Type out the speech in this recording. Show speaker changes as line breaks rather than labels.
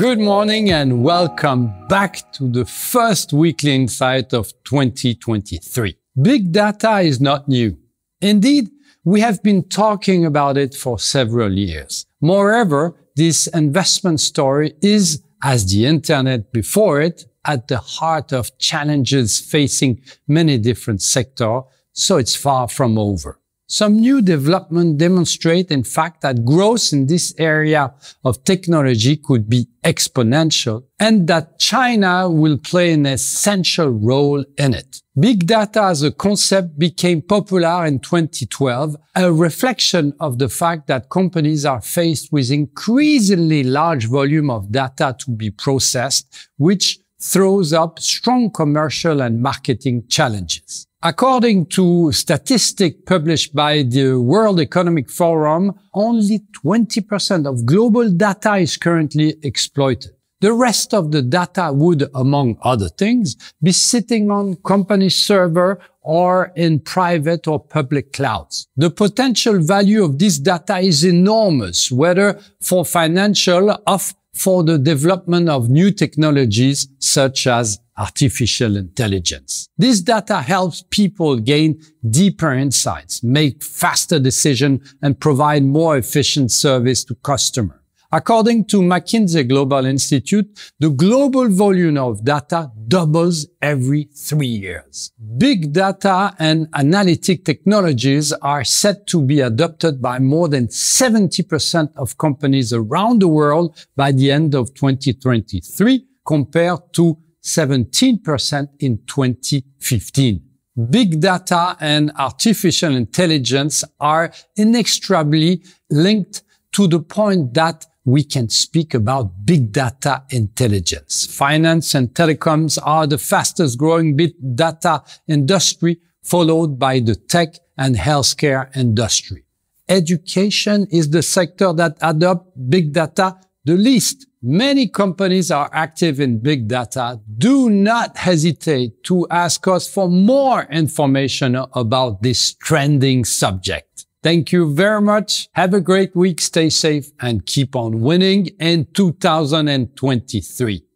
Good morning and welcome back to the first weekly insight of 2023. Big data is not new. Indeed, we have been talking about it for several years. Moreover, this investment story is, as the internet before it, at the heart of challenges facing many different sectors, so it's far from over. Some new development demonstrate, in fact, that growth in this area of technology could be exponential and that China will play an essential role in it. Big data as a concept became popular in 2012, a reflection of the fact that companies are faced with increasingly large volume of data to be processed, which throws up strong commercial and marketing challenges. According to statistic published by the World Economic Forum, only 20% of global data is currently exploited. The rest of the data would, among other things, be sitting on company server or in private or public clouds. The potential value of this data is enormous, whether for financial, off for the development of new technologies such as artificial intelligence. This data helps people gain deeper insights, make faster decisions, and provide more efficient service to customers. According to McKinsey Global Institute, the global volume of data doubles every three years. Big data and analytic technologies are set to be adopted by more than 70% of companies around the world by the end of 2023 compared to 17% in 2015. Big data and artificial intelligence are inextricably linked to the point that we can speak about big data intelligence. Finance and telecoms are the fastest growing big data industry, followed by the tech and healthcare industry. Education is the sector that adopts big data the least. Many companies are active in big data. Do not hesitate to ask us for more information about this trending subject. Thank you very much. Have a great week. Stay safe and keep on winning in 2023.